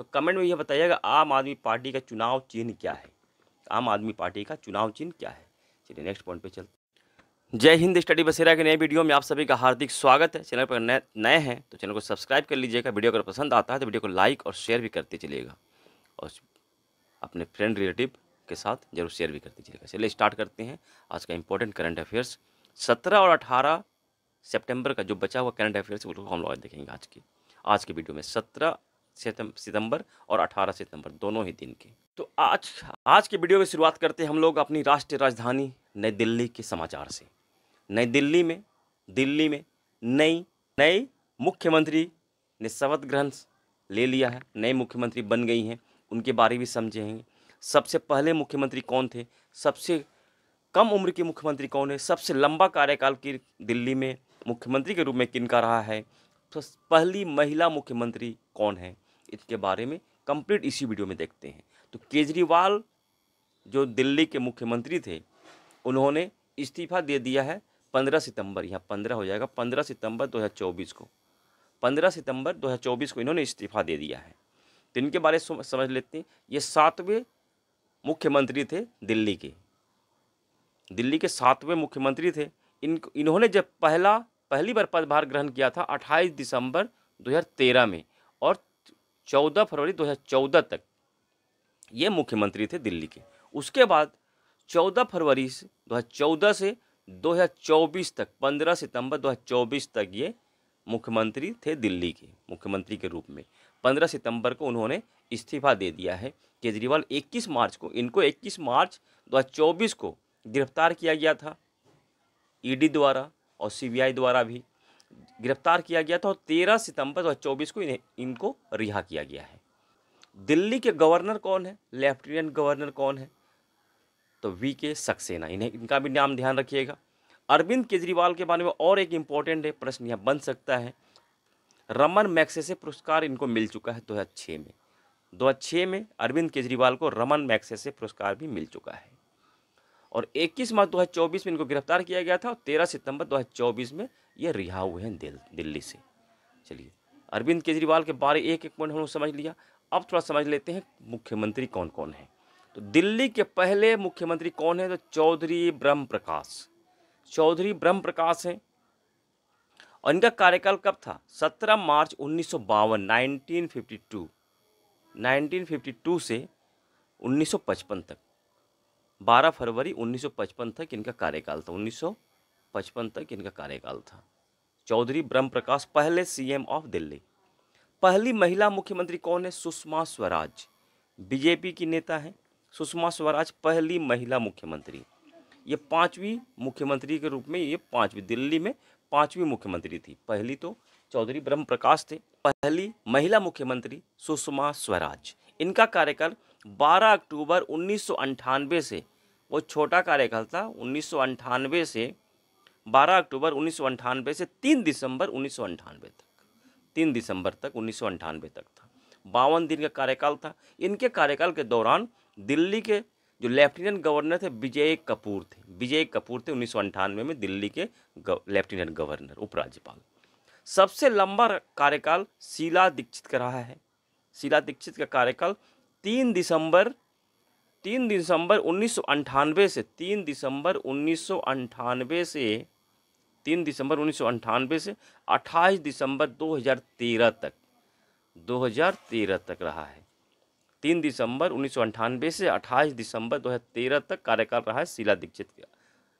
तो कमेंट में यह बताइएगा आम आदमी पार्टी का चुनाव चिन्ह क्या है आम आदमी पार्टी का चुनाव चिन्ह क्या है चलिए नेक्स्ट पॉइंट पे चलते जय हिंद स्टडी बसेरा के नए वीडियो में आप सभी का हार्दिक स्वागत है चैनल पर नए नए हैं तो चैनल को सब्सक्राइब कर लीजिएगा वीडियो अगर पसंद आता है तो वीडियो को लाइक और शेयर भी करते चलिएगा और अपने फ्रेंड रिलेटिव के साथ जरूर शेयर भी करते चलिएगा चलिए स्टार्ट करते हैं आज का इंपॉर्टेंट करंट अफेयर्स सत्रह और अठारह सेप्टेम्बर का जो बचा हुआ करंट अफेयर्स वो हम लोग देखेंगे आज की आज के वीडियो में सत्रह सितंबर और 18 सितंबर दोनों ही दिन के तो आज आज के वीडियो में शुरुआत करते हैं हम लोग अपनी राष्ट्रीय राजधानी नई दिल्ली के समाचार से नई दिल्ली में दिल्ली में नई नई मुख्यमंत्री ने शपथ ग्रहण ले लिया है नए मुख्यमंत्री बन गई हैं उनके बारे भी समझेंगे सबसे पहले मुख्यमंत्री कौन थे सबसे कम उम्र के मुख्यमंत्री कौन है सबसे लंबा कार्यकाल की दिल्ली में मुख्यमंत्री के रूप में किनका रहा है तो पहली महिला मुख्यमंत्री कौन है इसके बारे में कंप्लीट इसी वीडियो में देखते हैं तो केजरीवाल जो दिल्ली के मुख्यमंत्री थे उन्होंने इस्तीफा दे दिया है पंद्रह सितंबर यहाँ पंद्रह हो जाएगा पंद्रह सितंबर 2024 को पंद्रह सितंबर 2024 को इन्होंने इस्तीफा दे दिया है तो इनके बारे में समझ लेते हैं ये सातवें मुख्यमंत्री थे दिल्ली के दिल्ली के सातवें मुख्यमंत्री थे इन इन्होंने जब पहला पहली बार पदभार ग्रहण किया था 28 दिसंबर 2013 में चौदह फरवरी 2014 तक ये मुख्यमंत्री थे दिल्ली के उसके बाद 14 फरवरी से 2014 से 2024 तक 15 सितंबर 2024 तक ये मुख्यमंत्री थे दिल्ली के मुख्यमंत्री के रूप में 15 सितंबर को उन्होंने इस्तीफा दे दिया है केजरीवाल 21 मार्च को इनको 21 मार्च 2024 को गिरफ्तार किया गया था ईडी द्वारा और सीबीआई द्वारा भी गिरफ्तार किया गया था और तेरह सितंबर दो चौबीस को इन्हें इनको रिहा किया गया है दिल्ली के गवर्नर कौन है लेफ्टिनेंट गवर्नर कौन है तो वी के सक्सेना इन्हें इनका भी नाम ध्यान रखिएगा अरविंद केजरीवाल के बारे में और एक इम्पॉर्टेंट है प्रश्न यह बन सकता है रमन मैक्सेसे पुरस्कार इनको मिल चुका है दो हज़ार छः में दो हज़ार छः में अरविंद केजरीवाल को रमन मैक्सेसे पुरस्कार भी मिल चुका है और 21 मार्च 2024 में इनको गिरफ्तार किया गया था और 13 सितंबर 2024 में ये रिहा हुए हैं दिल, दिल्ली से चलिए अरविंद केजरीवाल के बारे एक एक पॉइंट हम लोग समझ लिया अब थोड़ा समझ लेते हैं मुख्यमंत्री कौन कौन है तो दिल्ली के पहले मुख्यमंत्री कौन है तो चौधरी ब्रह्म प्रकाश चौधरी ब्रह्म प्रकाश हैं और इनका कार्यकाल कब था 17 मार्च उन्नीस सौ 1952 से 1955 तक 12 फरवरी 1955 तक इनका कार्यकाल था 1955 तक इनका कार्यकाल था चौधरी ब्रह्म प्रकाश पहले सीएम ऑफ दिल्ली पहली महिला मुख्यमंत्री कौन है सुषमा स्वराज बीजेपी की नेता है सुषमा स्वराज पहली महिला मुख्यमंत्री ये पांचवी मुख्यमंत्री के रूप में ये पांचवी दिल्ली में पांचवी मुख्यमंत्री थी पहली तो चौधरी ब्रह्म प्रकाश थे पहली महिला मुख्यमंत्री सुषमा स्वराज इनका कार्यकाल 12 अक्टूबर उन्नीस से वो छोटा कार्यकाल था उन्नीस से 12 अक्टूबर उन्नीस से 3 दिसंबर उन्नीस तक 3 दिसंबर तक उन्नीस तक था बावन दिन का कार्यकाल था इनके कार्यकाल के दौरान दिल्ली के जो लेफ्टिनेंट गवर्नर थे विजय कपूर थे विजय कपूर थे उन्नीस में दिल्ली के लेफ्टिनेंट गवर्नर उपराज्यपाल सबसे लंबा कार्यकाल शीला दीक्षित का रहा है शीला दीक्षित का कार्यकाल तीन दिसंबर तीन दिसंबर उन्नीस से तीन दिसंबर उन्नीस से तीन दिसंबर उन्नीस से अट्ठाईस दिसंबर 2013 तक 2013 तक रहा है तीन दिसंबर उन्नीस से अट्ठाईस दिसंबर 2013 तक कार्यकाल रहा है शीला दीक्षित का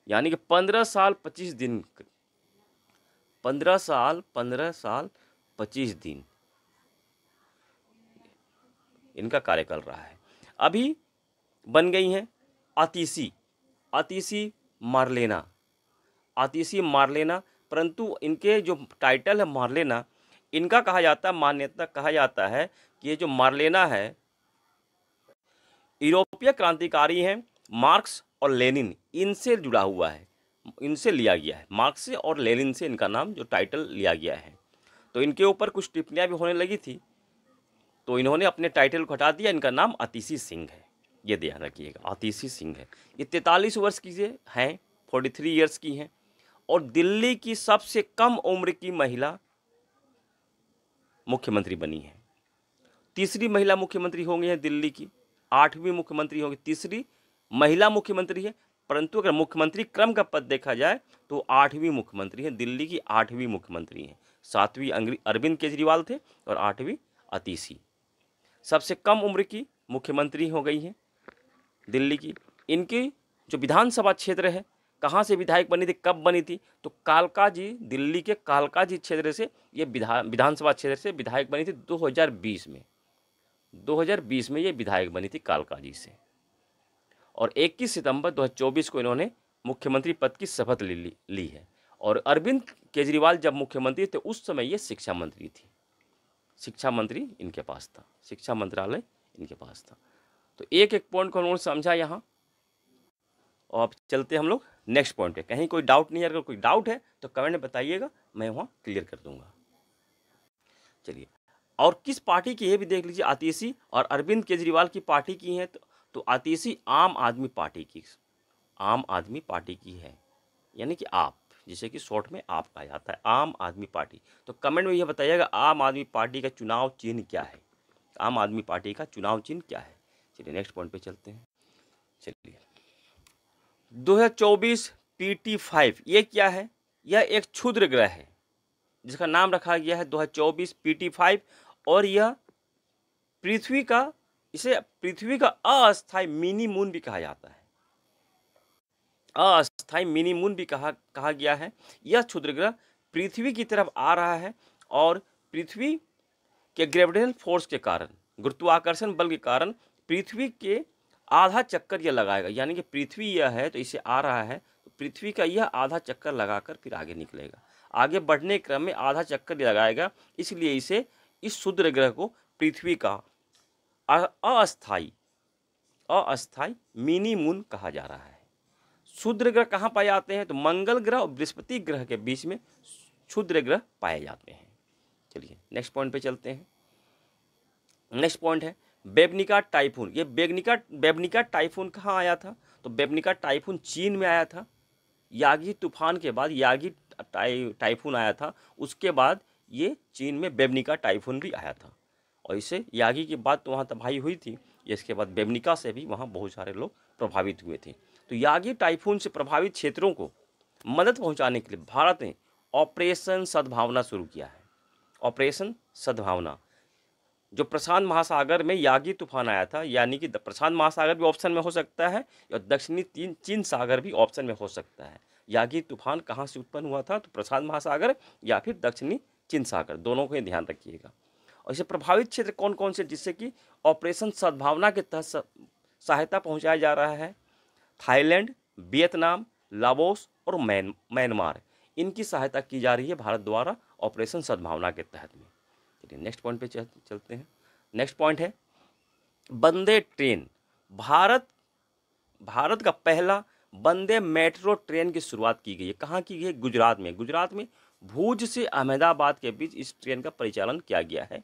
यानी कि 15 साल 25 दिन 15 साल 15 साल 25 दिन इनका कार्यकाल रहा है अभी बन गई हैं आतिशी आतिशी मारलेना आतिशी मारलेना परंतु इनके जो टाइटल है मारलेना इनका कहा जाता है मान्यता कहा जाता है कि ये जो मारलेना है यूरोपीय क्रांतिकारी हैं मार्क्स और लेनिन इनसे जुड़ा हुआ है इनसे लिया गया है मार्क्स और लेनिन से इनका नाम जो टाइटल लिया गया है तो इनके ऊपर कुछ टिप्पणियाँ भी होने लगी थी तो इन्होंने अपने टाइटल को हटा दिया इनका नाम अतिशी सिंह है ये ध्यान रखिएगा अतिशी सिंह है ये तैंतालीस वर्ष की हैं फोर्टी थ्री ईयर्स की हैं और दिल्ली की सबसे कम उम्र की महिला मुख्यमंत्री बनी है तीसरी महिला मुख्यमंत्री होंगी हैं दिल्ली की आठवीं मुख्यमंत्री होंगी तीसरी महिला मुख्यमंत्री है परंतु अगर मुख्यमंत्री क्रम का पद देखा जाए तो आठवीं मुख्यमंत्री है दिल्ली की आठवीं मुख्यमंत्री हैं सातवीं अरविंद केजरीवाल थे और आठवीं अतिशी सबसे कम उम्र की मुख्यमंत्री हो गई हैं दिल्ली की इनकी जो विधानसभा क्षेत्र है कहाँ से विधायक बनी थी कब बनी थी तो कालका जी दिल्ली के कालका जी क्षेत्र से ये विधान विधानसभा क्षेत्र से विधायक बनी थी 2020 में 2020 में ये विधायक बनी थी कालका जी से और 21 सितंबर 2024 को इन्होंने मुख्यमंत्री पद की शपथ ले ली, ली है और अरविंद केजरीवाल जब मुख्यमंत्री थे उस समय ये शिक्षा मंत्री थी शिक्षा मंत्री इनके पास था शिक्षा मंत्रालय इनके पास था तो एक एक पॉइंट को हम लोगों ने समझा यहाँ और अब चलते हम लोग नेक्स्ट पॉइंट पे कहीं कोई डाउट नहीं है अगर कोई डाउट है तो कमेंट में बताइएगा मैं वहाँ क्लियर कर दूंगा चलिए और किस पार्टी की है भी देख लीजिए आतिशी और अरविंद केजरीवाल की पार्टी की है तो, तो आतिशी आम आदमी पार्टी की आम आदमी पार्टी की है यानी कि आप जिसे कि शॉर्ट में आप कहा जाता है आम आदमी पार्टी तो कमेंट में यह बताइएगा आम आदमी पार्टी का चुनाव चिन्ह क्या है आम आदमी पार्टी का चुनाव चिन्ह क्या है चलिए नेक्स्ट पॉइंट पे चलते हैं चलिए 2024 पीटी फाइव ये क्या है यह एक क्षुद्र ग्रह है जिसका नाम रखा गया है 2024 पीटी फाइव और यह पृथ्वी का इसे पृथ्वी का अस्थायी मिनी मून भी कहा जाता है अस्थायी मिनी मून भी कहा कहा गया है यह क्षुद्र ग्रह पृथ्वी की तरफ आ रहा है और पृथ्वी के ग्रेविटेशन फोर्स के कारण गुरुत्वाकर्षण बल के कारण पृथ्वी के आधा चक्कर यह लगाएगा यानी कि पृथ्वी यह है तो इसे आ रहा है तो पृथ्वी का यह आधा चक्कर लगाकर फिर आगे निकलेगा आगे बढ़ने क्रम में आधा चक्कर लगाएगा इसलिए इसे इस शूद्र ग्रह को पृथ्वी का अस्थाई अस्थाई मिनी मून कहा जा रहा है क्षुद्र ग्रह कहाँ पाए जाते हैं तो मंगल ग्रह और बृहस्पति ग्रह के बीच में क्षुद्र ग्रह पाए जाते हैं चलिए नेक्स्ट पॉइंट पे चलते हैं नेक्स्ट पॉइंट है बेबनिका टाइफून ये बेबनिका बेबनिका टाइफून कहाँ आया था तो बेबनिका टाइफून चीन में आया था यागी तूफान के बाद यागी टाइफून आया था उसके बाद ये चीन में बेबनिका टाइफून भी आया था और इसे यागी की बात तो वहाँ तबाही हुई थी इसके बाद बेबनिका से भी वहाँ बहुत सारे लोग प्रभावित हुए थे तो यागी टाइफून से प्रभावित क्षेत्रों को मदद पहुंचाने के लिए भारत ने ऑपरेशन सद्भावना शुरू किया है ऑपरेशन सद्भावना जो प्रशांत महासागर में यागी तूफान आया था यानी कि प्रशांत महासागर भी ऑप्शन में हो सकता है और दक्षिणी तीन चीन सागर भी ऑप्शन में हो सकता है यागी तूफान कहाँ से उत्पन्न हुआ था तो प्रशांत महासागर या फिर दक्षिणी चीन सागर दोनों को ही ध्यान रखिएगा और इसे प्रभावित क्षेत्र कौन कौन से जिससे कि ऑपरेशन सद्भावना के तहत सहायता पहुँचाया जा रहा है थाईलैंड वियतनाम लाओस और म्यांमार इनकी सहायता की जा रही है भारत द्वारा ऑपरेशन सद्भावना के तहत में चलिए नेक्स्ट पॉइंट पे चलते हैं नेक्स्ट पॉइंट है बंदे ट्रेन भारत भारत का पहला बंदे मेट्रो ट्रेन की शुरुआत की गई है कहाँ की गई है गुजरात में गुजरात में भूज से अहमदाबाद के बीच इस ट्रेन का परिचालन किया गया है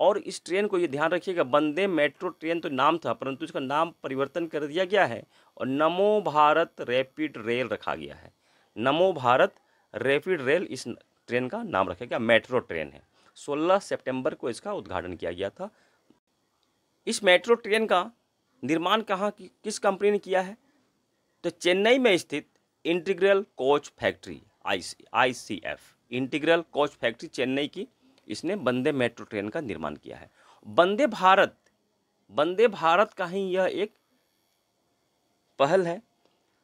और इस ट्रेन को ये ध्यान रखिएगा वंदे मेट्रो ट्रेन तो नाम था परंतु इसका नाम परिवर्तन कर दिया गया है और नमो भारत रैपिड रेल रखा गया है नमो भारत रैपिड रेल इस ट्रेन का नाम रखा गया मेट्रो ट्रेन है 16 सितंबर को इसका उद्घाटन किया गया था इस मेट्रो ट्रेन का निर्माण कहाँ कि, किस कंपनी ने किया है तो चेन्नई में स्थित integral coach factory I I C F integral coach factory Chennai की इसने वंदे मेट्रो ट्रेन का निर्माण किया है वंदे भारत वंदे भारत का ही यह एक पहल है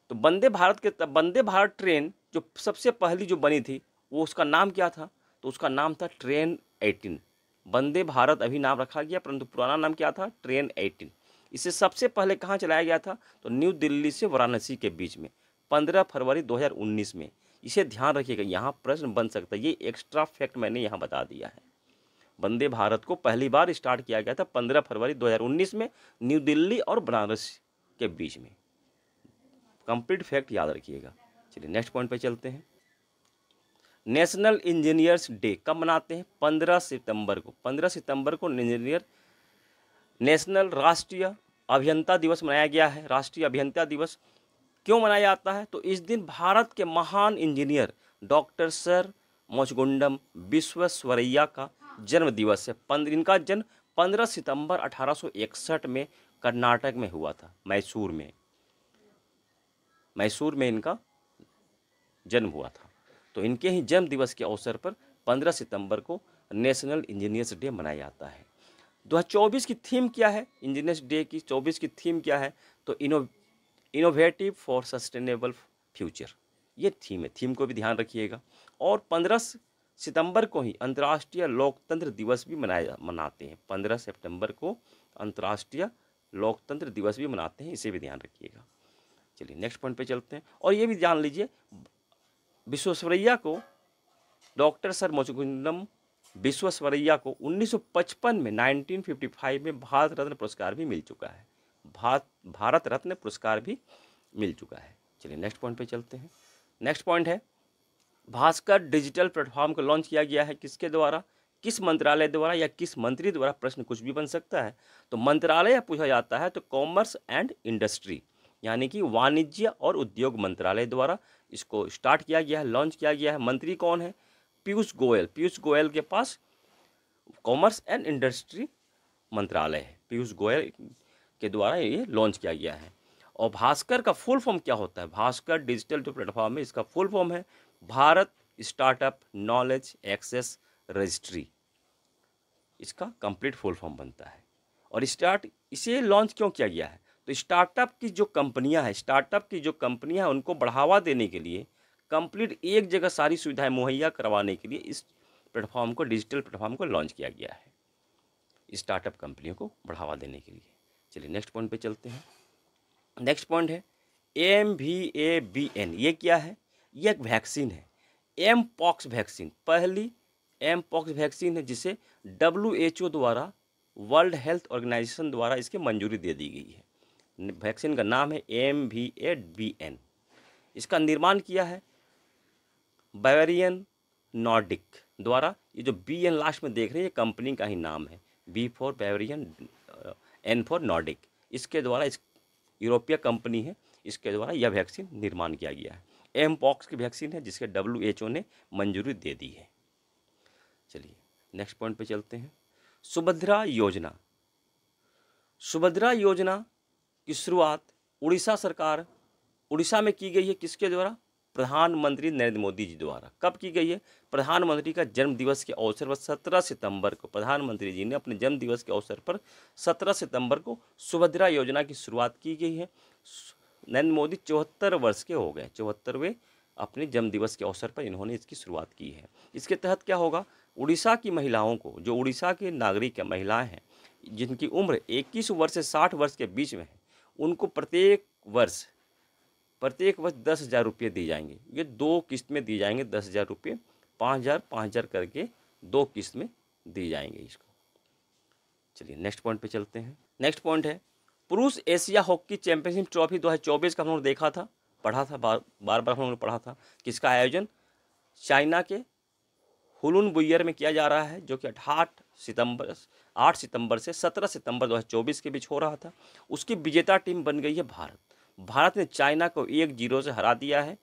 तो वंदे भारत के वंदे भारत ट्रेन जो सबसे पहली जो बनी थी वो उसका नाम क्या था तो उसका नाम था ट्रेन एटीन वंदे भारत अभी नाम रखा गया परंतु पुराना नाम क्या था ट्रेन एटीन इसे सबसे पहले कहाँ चलाया गया था तो न्यू दिल्ली से वाराणसी के बीच में पंद्रह फरवरी 2019 में इसे ध्यान रखिएगा यहाँ प्रश्न बन सकता है ये एक्स्ट्रा फैक्ट मैंने यहाँ बता दिया है वंदे भारत को पहली बार स्टार्ट किया गया था पंद्रह फरवरी 2019 में न्यू दिल्ली और बनारस के बीच में कंप्लीट फैक्ट याद रखिएगा चलिए नेक्स्ट पॉइंट पर चलते हैं नेशनल इंजीनियर्स डे कब मनाते हैं पंद्रह सितंबर को पंद्रह सितंबर को इंजीनियर नेशनल राष्ट्रीय अभियंता दिवस मनाया गया है राष्ट्रीय अभियंता दिवस क्यों मनाया जाता है तो इस दिन भारत के महान engineer doctor sir Mokshagundam Visvesvaraya का जन्म दिवस है पंद्र इनका जन्म 15 सितंबर 1861 में कर्नाटक में हुआ था मैसूर में मैसूर में इनका जन्म हुआ था तो इनके ही जन्म दिवस के अवसर पर 15 सितंबर को नेशनल इंजीनियर्स डे मनाया जाता है 2024 की थीम क्या है इंजीनियर्स डे की 24 की थीम क्या है तो inno innovative for sustainable future ये थीम है थीम को भी ध्यान रखिएगा और पंद्रह सितंबर को ही अंतर्राष्ट्रीय लोकतंत्र दिवस भी मनाया मनाते हैं पंद्रह सितंबर को अंतर्राष्ट्रीय लोकतंत्र दिवस भी मनाते हैं इसे भी ध्यान रखिएगा चलिए नेक्स्ट पॉइंट पे चलते हैं और ये भी जान लीजिए विश्वेश्वरैया को डॉक्टर सर मोचकुंदम विश्वेश्वरैया को 1955 में 1955 में भारत रत्न पुरस्कार भी मिल चुका है भारत भारत रत्न पुरस्कार भी मिल चुका है चलिए नेक्स्ट पॉइंट पे चलते हैं नेक्स्ट पॉइंट है भास्कर डिजिटल प्लेटफॉर्म को लॉन्च किया गया है किसके द्वारा किस मंत्रालय द्वारा या किस मंत्री द्वारा प्रश्न कुछ भी बन सकता है तो मंत्रालय पूछा जाता है तो कॉमर्स एंड इंडस्ट्री यानी कि वाणिज्य और उद्योग मंत्रालय द्वारा इसको स्टार्ट किया गया है लॉन्च किया गया है मंत्री कौन है पीयूष गोयल पीयूष गोयल के पास कॉमर्स एंड इंडस्ट्री मंत्रालय है पीयूष गोयल के द्वारा ये लॉन्च किया गया है और भास्कर का फुल फॉर्म क्या होता है भास्कर डिजिटल जो प्लेटफॉर्म है इसका फुल फॉर्म है Bharat startup knowledge access registry इसका कंप्लीट फुल फॉर्म बनता है और स्टार्ट इसे लॉन्च क्यों किया गया है तो स्टार्टअप की जो कंपनियां हैं स्टार्टअप की जो कंपनियां हैं उनको बढ़ावा देने के लिए कंप्लीट एक जगह सारी सुविधाएं मुहैया करवाने के लिए इस प्लेटफॉर्म को डिजिटल प्लेटफॉर्म को लॉन्च किया गया है स्टार्टअप कंपनियों को बढ़ावा देने के लिए चलिए नेक्स्ट पॉइंट पे चलते हैं नेक्स्ट पॉइंट है M V A B N ये क्या है ये एक वैक्सीन है एम पॉक्स वैक्सीन पहली एम पॉक्स वैक्सीन है जिसे डब्ल्यू एच ओ द्वारा वर्ल्ड हेल्थ ऑर्गेनाइजेशन द्वारा इसकी मंजूरी दे दी गई है वैक्सीन का नाम है M V A B N इसका निर्माण किया है बैरियन नॉर्डिक द्वारा ये जो बी एन लास्ट में देख रहे हैं ये कंपनी का ही नाम है B for Bavarian N for Nordic इसके द्वारा इस यूरोपीय कंपनी है इसके द्वारा यह वैक्सीन निर्माण किया गया है एम पॉक्स की वैक्सीन है जिसके डब्ल्यू एच ओ ने मंजूरी दे दी है चलिए नेक्स्ट पॉइंट पे चलते हैं सुभद्रा योजना सुभद्रा योजना की शुरुआत उड़ीसा सरकार उड़ीसा में की गई है किसके द्वारा प्रधानमंत्री नरेंद्र मोदी जी द्वारा कब की गई है प्रधानमंत्री का जन्म दिवस के अवसर पर सत्रह सितंबर को प्रधानमंत्री जी ने अपने जन्म दिवस के अवसर पर सत्रह सितंबर को सुभद्रा योजना की शुरुआत की गई है नरेंद्र मोदी चौहत्तर वर्ष के हो गए चौहत्तरवें अपने जन्म दिवस के अवसर पर इन्होंने इसकी शुरुआत की है इसके तहत क्या होगा उड़ीसा की महिलाओं को जो उड़ीसा के नागरिक या महिलाएँ हैं जिनकी उम्र इक्कीस वर्ष से साठ वर्ष के बीच में है उनको प्रत्येक वर्ष प्रत्येक वर्ष दस हज़ार रुपये दिए जाएंगे ये दो किस्त में दिए जाएंगे दस हज़ार रुपये पाँच हज़ार पाँच हज़ार करके दो किस्त में दिए जाएंगे इसको चलिए नेक्स्ट पॉइंट पे चलते हैं नेक्स्ट पॉइंट है पुरुष एशिया हॉकी चैंपियनशिप ट्रॉफी 2024 का हम लोग देखा था पढ़ा था बार बार बार हम लोग पढ़ा था किसका आयोजन चाइना के हुलुन बुयर में किया जा रहा है जो कि अठाठ सितंबर आठ सितंबर से सत्रह सितंबर 2024 के बीच हो रहा था उसकी विजेता टीम बन गई है भारत भारत ने चाइना को एक जीरो से हरा दिया है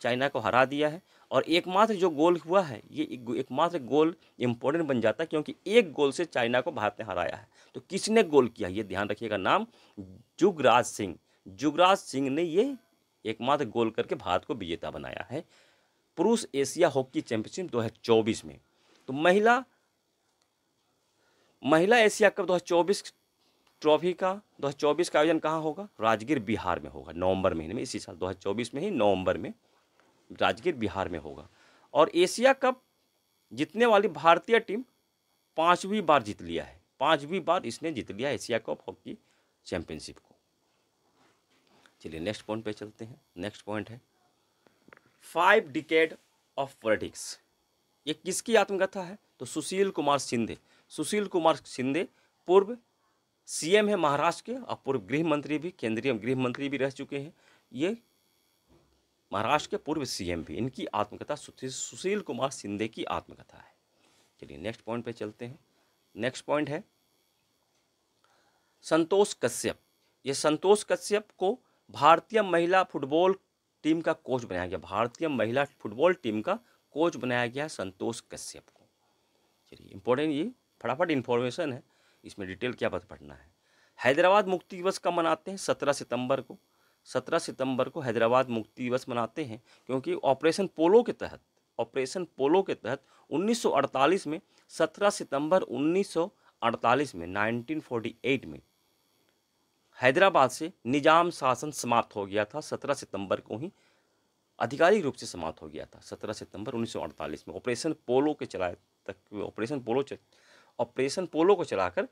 चाइना को हरा दिया है और एकमात्र जो गोल हुआ है ये एकमात्र गोल इम्पोर्टेंट बन जाता है क्योंकि एक गोल से चाइना को भारत ने हराया है तो किसने गोल किया ये ध्यान रखिएगा नाम जुगराज सिंह जुगराज सिंह ने ये एकमात्र गोल करके भारत को विजेता बनाया है पुरुष एशिया हॉकी चैंपियनशिप दो में तो महिला महिला एशिया कप 2024 ट्रॉफी का 2024 का आयोजन कहाँ होगा राजगीर बिहार में होगा नवंबर महीने में इसी साल 2024 में ही नवंबर में राजगीर बिहार में होगा और एशिया कप जीतने वाली भारतीय टीम पाँचवीं बार जीत लिया है पाँचवीं बार इसने जीत लिया एशिया कप हॉकी चैंपियनशिप को चलिए नेक्स्ट पॉइंट पे चलते हैं नेक्स्ट पॉइंट है फाइव डिकेड ऑफ पॉलिटिक्स ये किसकी आत्मकथा है तो सुशील कुमार शिंदे सुशील कुमार शिंदे पूर्व सीएम है महाराष्ट्र के और पूर्व गृह मंत्री भी केंद्रीय गृह मंत्री भी रह चुके हैं ये महाराष्ट्र के पूर्व सीएम भी इनकी आत्मकथा सुशील कुमार सिंधे की आत्मकथा है चलिए नेक्स्ट पॉइंट पे चलते हैं नेक्स्ट पॉइंट है संतोष कश्यप ये संतोष कश्यप को भारतीय महिला फुटबॉल टीम का कोच बनाया गया भारतीय महिला फुटबॉल टीम का कोच बनाया गया संतोष कश्यप को चलिए इंपॉर्टेंट ये फटाफट इन्फॉर्मेशन है इसमें डिटेल क्या पढ़ना है हैदराबाद मुक्ति दिवस कब मनाते हैं सत्रह सितंबर को सत्रह सितंबर को हैदराबाद मुक्ति दिवस मनाते हैं क्योंकि ऑपरेशन पोलो के तहत ऑपरेशन पोलो के तहत 1948 में 17 सितंबर 1948 में 1948 में हैदराबाद से निजाम शासन समाप्त हो गया था 17 सितंबर को ही आधिकारिक रूप से समाप्त हो गया था 17 सितंबर 1948 में ऑपरेशन पोलो के चलाए तक ऑपरेशन पोलो ऑपरेशन पोलो को चलाकर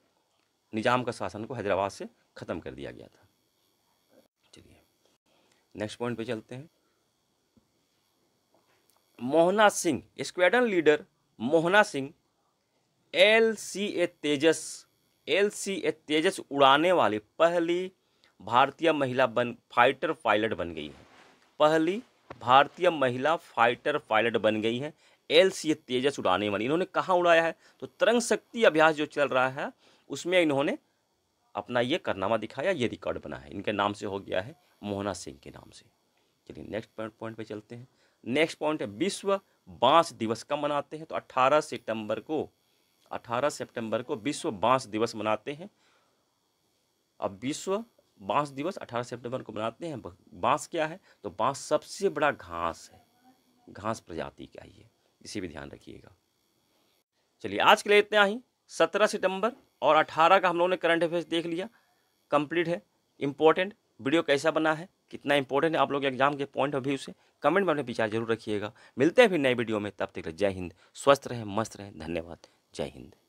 निज़ाम का शासन को हैदराबाद से ख़त्म कर दिया गया था चलिए नेक्स्ट पॉइंट पे चलते हैं Mohana Singh squadron leader Mohana Singh L C A Tejas L C A Tejas उड़ाने वाली पहली भारतीय महिला बन फाइटर पायलट बन गई है पहली भारतीय महिला फाइटर पायलट बन गई है एल सी तेजस उड़ाने वाली इन्होंने कहाँ उड़ाया है तो तरंग शक्ति अभ्यास जो चल रहा है उसमें इन्होंने अपना ये करनामा दिखाया ये रिकॉर्ड बना है इनके नाम से हो गया है मोहना सिंह के नाम से चलिए नेक्स्ट पॉइंट पॉइंट पे चलते हैं नेक्स्ट पॉइंट है विश्व बांस दिवस कब मनाते हैं तो 18 सितंबर को 18 सितंबर को विश्व बांस दिवस मनाते हैं अब विश्व बांस दिवस 18 सितंबर को मनाते हैं बांस क्या है तो बांस सबसे बड़ा घास है घास प्रजाति का ही है इसी भी ध्यान रखिएगा चलिए आज के लिए इतना ही सत्रह सितंबर और अठारह का हम लोगों ने करंट अफेयर्स देख लिया कंप्लीट है इंपॉर्टेंट वीडियो कैसा बना है कितना इंपॉर्टेंट है आप लोग एग्जाम के पॉइंट ऑफ व्यू से कमेंट में अपने विचार जरूर रखिएगा मिलते हैं फिर नए वीडियो में तब तक जय हिंद स्वस्थ रहें मस्त रहें धन्यवाद जय हिंद